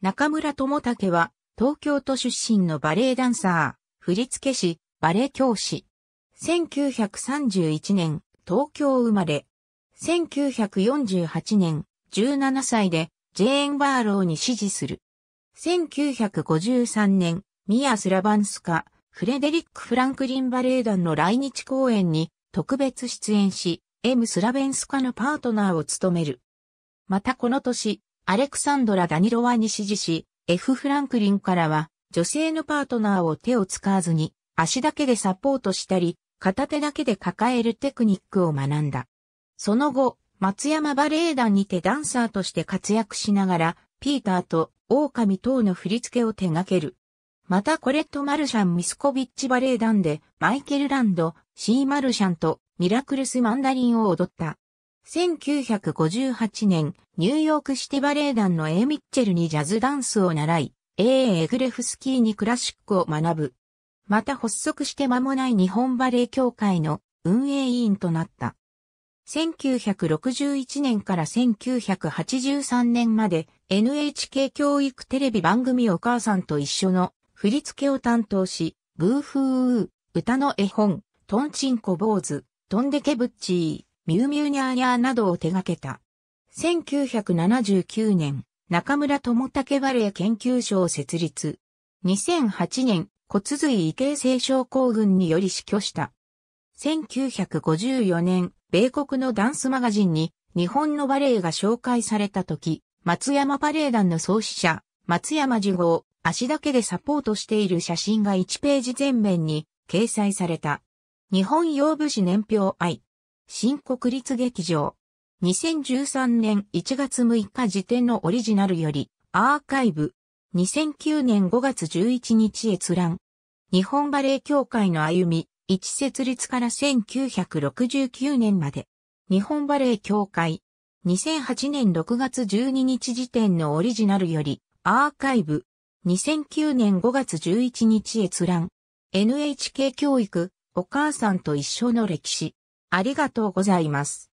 中村智武は、東京都出身のバレエダンサー、振付師、バレエ教師。1931年、東京生まれ。1948年、17歳で、ジェーン・バーローに師事する。1953年、ミア・スラバンスカ、フレデリック・フランクリン・バレエ団の来日公演に特別出演し、M・ スラベンスカのパートナーを務める。またこの年、アレクサンドラ・ダニロワに支持し、F・ フランクリンからは、女性のパートナーを手を使わずに、足だけでサポートしたり、片手だけで抱えるテクニックを学んだ。その後、松山バレエ団にてダンサーとして活躍しながら、ピーターと狼等の振り付けを手掛ける。またコレット・マルシャン・ミスコビッチバレエ団でマイケル・ランド、シー・マルシャンとミラクルス・マンダリンを踊った。1958年、ニューヨークシティバレエ団の A ミッチェルにジャズダンスを習い、A. エグレフスキーにクラシックを学ぶ。また発足して間もない日本バレエ協会の運営委員となった。1961年から1983年まで NHK 教育テレビ番組お母さんと一緒の振り付けを担当し、ブーフー歌の絵本、トンチンコ坊主、トンデケブッチー、ミュウミュウニャーニャーなどを手掛けた。1979年、中村智武バレエ研究所を設立。2008年、骨髄異形成症候群により死去した。1954年、米国のダンスマガジンに日本のバレエが紹介された時、松山バレエ団の創始者、松山次号、足だけでサポートしている写真が1ページ前面に掲載された。日本洋武士年表愛。新国立劇場。2013年1月6日時点のオリジナルより、アーカイブ。2009年5月11日閲覧。日本バレエ協会の歩み、一設立から1969年まで。日本バレエ協会。2008年6月12日時点のオリジナルより、アーカイブ。2009年5月11日閲覧。NHK 教育、お母さんと一緒の歴史。ありがとうございます。